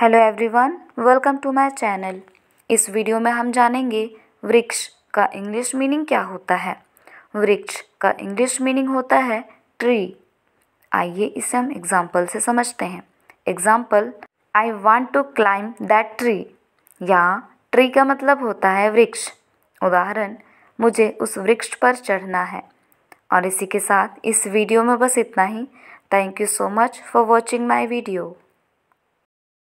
hello everyone welcome to my channel इस video में हम जानेंगे वृक्ष का इंग्लिश मीनिंग क्या होता है वृक्ष का इंग्लिश मीनिंग होता है ट्री आइए इसे हम एग्जाम्पल से समझते हैं example I want to climb that tree या ट्री का मतलब होता है वृक्ष उदाहरण मुझे उस वृक्ष पर चढ़ना है और इसी के साथ इस वीडियो में बस इतना ही thank you so much for watching my video